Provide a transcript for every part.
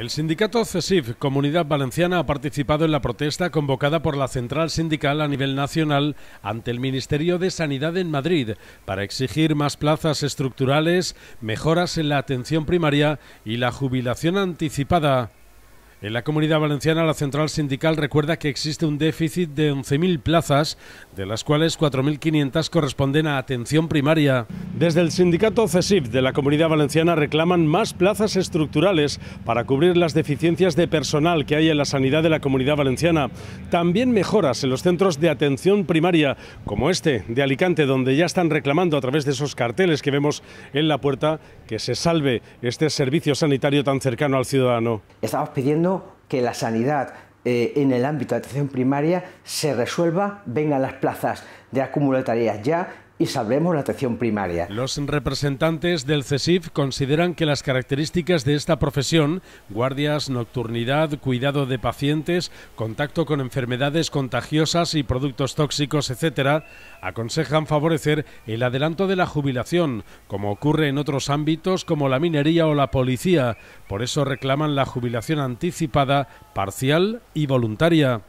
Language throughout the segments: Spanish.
El sindicato CESIF Comunidad Valenciana ha participado en la protesta convocada por la central sindical a nivel nacional ante el Ministerio de Sanidad en Madrid para exigir más plazas estructurales, mejoras en la atención primaria y la jubilación anticipada. En la comunidad valenciana, la central sindical recuerda que existe un déficit de 11.000 plazas, de las cuales 4.500 corresponden a atención primaria. Desde el sindicato CESIF de la comunidad valenciana reclaman más plazas estructurales para cubrir las deficiencias de personal que hay en la sanidad de la comunidad valenciana. También mejoras en los centros de atención primaria, como este de Alicante, donde ya están reclamando a través de esos carteles que vemos en la puerta que se salve este servicio sanitario tan cercano al ciudadano. Estamos pidiendo que la sanidad eh, en el ámbito de atención primaria se resuelva, vengan las plazas de acúmulo tareas ya y salvemos la atención primaria. Los representantes del CESIF consideran que las características de esta profesión, guardias, nocturnidad, cuidado de pacientes, contacto con enfermedades contagiosas y productos tóxicos, etcétera... aconsejan favorecer el adelanto de la jubilación, como ocurre en otros ámbitos como la minería o la policía. Por eso reclaman la jubilación anticipada, parcial y voluntaria.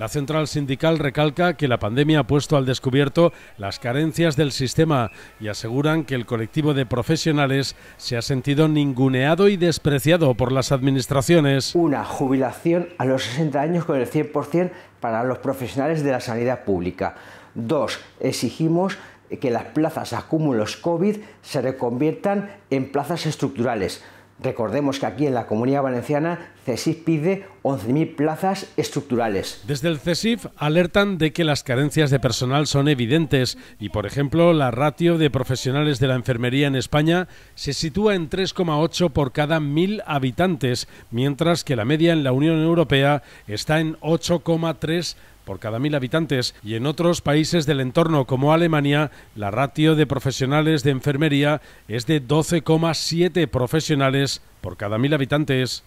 La central sindical recalca que la pandemia ha puesto al descubierto las carencias del sistema y aseguran que el colectivo de profesionales se ha sentido ninguneado y despreciado por las administraciones. Una jubilación a los 60 años con el 100% para los profesionales de la sanidad pública. Dos, exigimos que las plazas acúmulos COVID se reconviertan en plazas estructurales Recordemos que aquí en la Comunidad Valenciana CESIF pide 11.000 plazas estructurales. Desde el CESIF alertan de que las carencias de personal son evidentes y, por ejemplo, la ratio de profesionales de la enfermería en España se sitúa en 3,8 por cada 1.000 habitantes, mientras que la media en la Unión Europea está en 8,3 por cada mil habitantes y en otros países del entorno como Alemania la ratio de profesionales de enfermería es de 12,7 profesionales por cada mil habitantes.